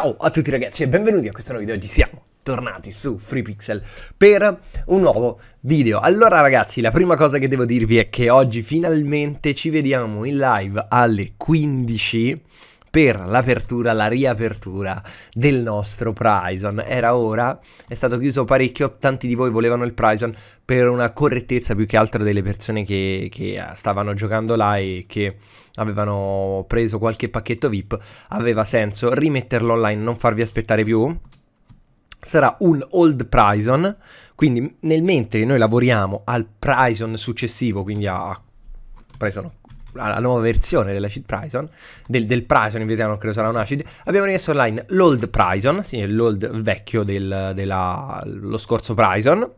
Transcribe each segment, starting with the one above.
Ciao a tutti ragazzi e benvenuti a questo nuovo video, oggi siamo tornati su FreePixel per un nuovo video. Allora ragazzi, la prima cosa che devo dirvi è che oggi finalmente ci vediamo in live alle 15 per l'apertura, la riapertura del nostro Prison. Era ora, è stato chiuso parecchio, tanti di voi volevano il Prison per una correttezza più che altro delle persone che, che stavano giocando là e che avevano preso qualche pacchetto VIP. Aveva senso rimetterlo online, non farvi aspettare più. Sarà un old Prison, quindi nel mentre noi lavoriamo al Prison successivo, quindi a Prison alla nuova versione dell'Acid Prison, del, del Prison in veterano credo sarà un Acid, abbiamo rimesso online l'Old Prison, sì, l'Old vecchio dello scorso Prison,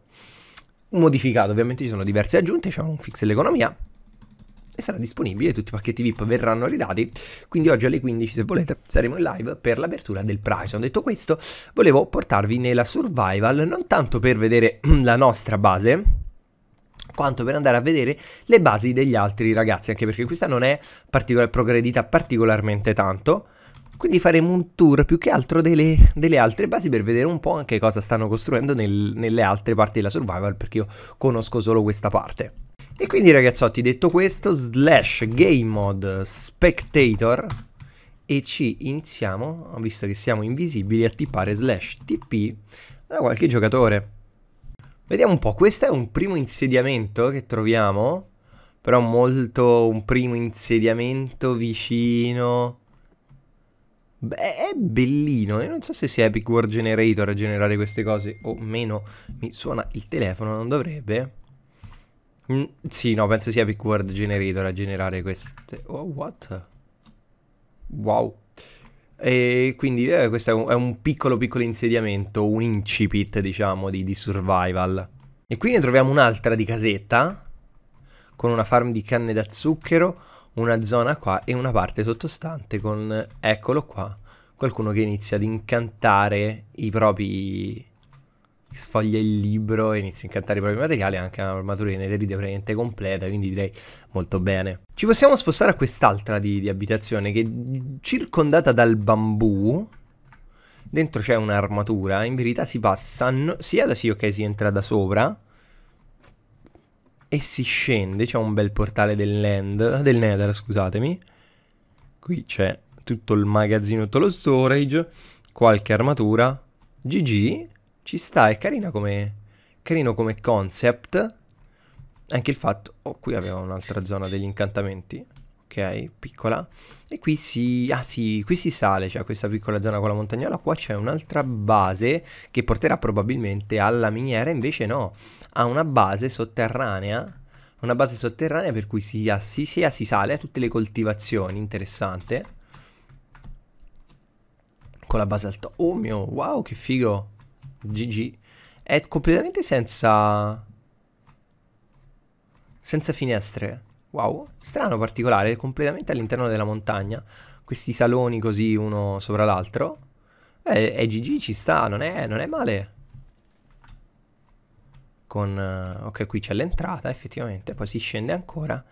modificato, ovviamente ci sono diverse aggiunte, c'è un fix dell'economia, e sarà disponibile, tutti i pacchetti VIP verranno ridati, quindi oggi alle 15 se volete saremo in live per l'apertura del Prison. Detto questo, volevo portarvi nella survival, non tanto per vedere la nostra base, quanto per andare a vedere le basi degli altri ragazzi, anche perché questa non è particolar- progredita particolarmente tanto. Quindi faremo un tour più che altro delle, delle, altre basi per vedere un po' anche cosa stanno costruendo nel, nelle altre parti della survival, perché io conosco solo questa parte. E quindi ragazzotti, detto questo, slash game mode spectator e ci iniziamo, visto che siamo invisibili, a tippare slash tp da qualche giocatore. Vediamo un po', questo è un primo insediamento che troviamo, però molto un primo insediamento vicino... Beh, è bellino, io non so se sia Epic War Generator a generare queste cose, o meno, mi suona il telefono, non dovrebbe? Mm, sì, no, penso sia Epic Word Generator a generare queste... Oh, what? Wow. E quindi eh, questo è un, è un, piccolo piccolo insediamento, un incipit diciamo di, di survival. E qui ne troviamo un'altra di casetta, con una farm di canne da zucchero, una zona qua e una parte sottostante con, eccolo qua, qualcuno che inizia ad incantare i propri sfoglia il libro e inizia a incantare i propri materiali, anche un'armatura di Netherite praticamente completa, quindi direi molto bene. Ci possiamo spostare a quest'altra di, di abitazione che è circondata dal bambù, dentro c'è un'armatura, in verità si passa sia da sì, ok, si entra da sopra, e si scende, c'è un bel portale del, land, del Nether, scusatemi. Qui c'è tutto il magazzino, tutto lo storage, qualche armatura, GG, ci sta, è carina come, carino come concept. Anche il fatto... Oh, qui avevo un'altra zona degli incantamenti. Ok, piccola. E qui si... Ah sì, qui si sale, cioè questa piccola zona con la montagnola. Qua c'è un'altra base che porterà probabilmente alla miniera, invece no. Ha una base sotterranea. Una base sotterranea per cui si, si, sia si sale a tutte le coltivazioni, interessante. Con la base alta. Oh mio, wow, che figo. GG. È completamente senza... Senza finestre. Wow, strano, particolare, completamente all'interno della montagna. Questi saloni così uno sopra l'altro. Eh, è GG, ci sta, non è, non è male. Con, eh, ok, qui c'è l'entrata effettivamente, poi si scende ancora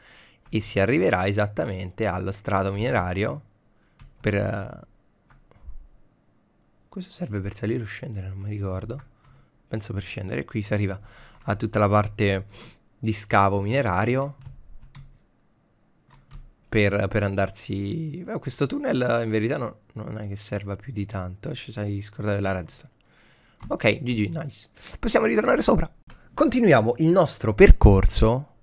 e si arriverà esattamente allo strato minerario per... Eh, cosa serve per salire o scendere? Non mi ricordo. Penso per scendere. Qui si arriva a tutta la parte di scavo minerario. Per, per andarsi... Beh, questo tunnel in verità no, non è che serva più di tanto. Ci sai scordare la redstone. Ok, GG, nice. Possiamo ritornare sopra. Continuiamo il nostro percorso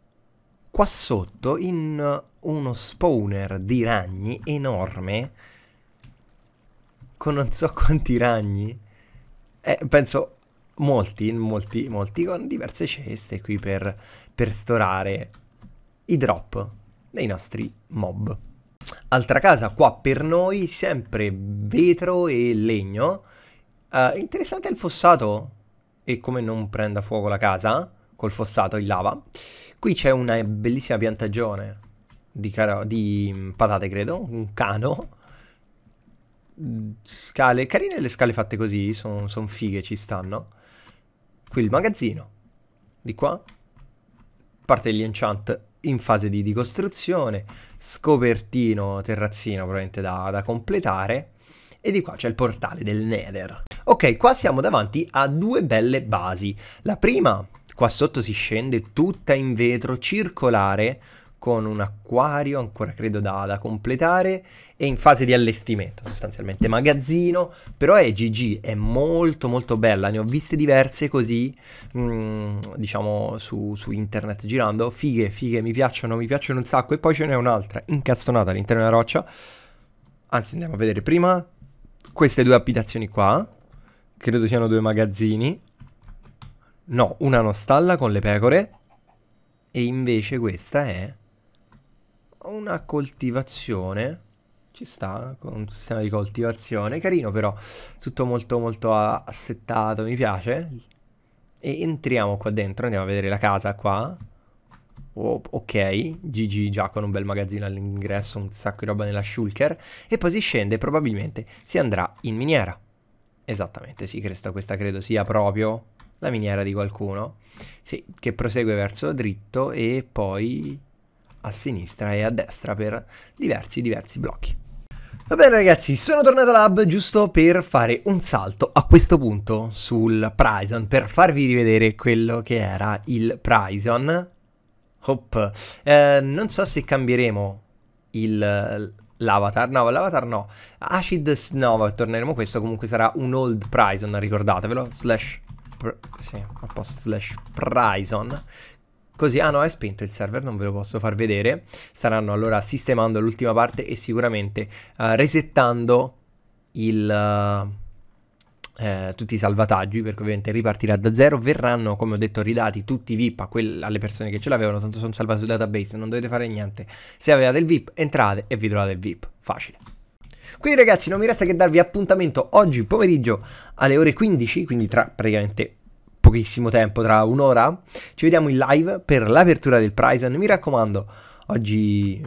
qua sotto in uno spawner di ragni enorme con non so quanti ragni. Eh, penso molti, molti, molti, con diverse ceste qui per, per storare i drop dei nostri mob. Altra casa qua per noi, sempre vetro e legno. Uh, interessante il fossato e come non prenda fuoco la casa col fossato in lava. Qui c'è una bellissima piantagione di, caro- di patate, credo, un cano scale carine le scale fatte così, sono son fighe, ci stanno. Qui il magazzino, di qua, parte degli enchant in fase di, di costruzione, scopertino, terrazzino probabilmente da, da completare, e di qua c'è il portale del Nether. Ok, qua siamo davanti a due belle basi. La prima, qua sotto si scende tutta in vetro, circolare, con un acquario ancora credo da, da completare e in fase di allestimento sostanzialmente magazzino però è GG è molto molto bella ne ho viste diverse così mh, mm, diciamo su, su, internet girando fighe fighe mi piacciono mi piacciono un sacco e poi ce n'è un'altra incastonata all'interno della roccia anzi andiamo a vedere prima queste due abitazioni qua credo siano due magazzini no una non stalla con le pecore e invece questa è una coltivazione. Ci sta, con un sistema di coltivazione. Carino però, tutto molto molto assettato, mi piace. E entriamo qua dentro, andiamo a vedere la casa qua. Oh, ok, GG già con un bel magazzino all'ingresso, un sacco di roba nella shulker. E poi si scende, probabilmente si andrà in miniera. Esattamente, sì, questa, questa credo sia proprio la miniera di qualcuno. Sì, che prosegue verso dritto e poi a sinistra e a destra per diversi diversi blocchi. Va bene ragazzi, sono tornato Lab giusto per fare un salto a questo punto sul Prison per farvi rivedere quello che era il Prison. Hop. Eh, non so se cambieremo il, l'avatar, no, l'avatar no. Acid Snow, torneremo questo, comunque sarà un old Prison, ricordatevelo, slash... Pr- sì, a slash Prison, Così, ah no, è spento il server, non ve lo posso far vedere. Staranno allora sistemando l'ultima parte e sicuramente uh, resettando il... Uh, eh, tutti i salvataggi, perché ovviamente ripartirà da zero. Verranno, come ho detto, ridati tutti i VIP quel, alle persone che ce l'avevano, tanto sono salvati sul database, non dovete fare niente. Se avevate il VIP, entrate e vi trovate il VIP. Facile. Quindi ragazzi, non mi resta che darvi appuntamento oggi pomeriggio alle ore 15, quindi tra praticamente pochissimo tempo, tra un'ora. Ci vediamo in live per l'apertura del Prison. Mi raccomando, oggi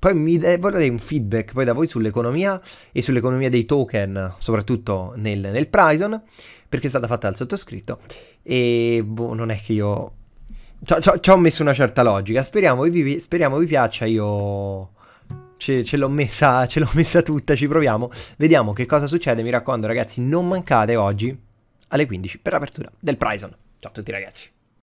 poi mi de- vorrei un feedback poi da voi sull'economia e sull'economia dei token, soprattutto nel, nel Prison, perché è stata fatta dal sottoscritto. E boh, non è che io. Ci ho messo una certa logica. Speriamo vi, speriamo vi piaccia. Io. Ce, ce, l'ho messa, ce l'ho messa tutta, ci proviamo. Vediamo che cosa succede. Mi raccomando, ragazzi, non mancate oggi alle 15 per l'apertura del Prison. Ciao a tutti ragazzi.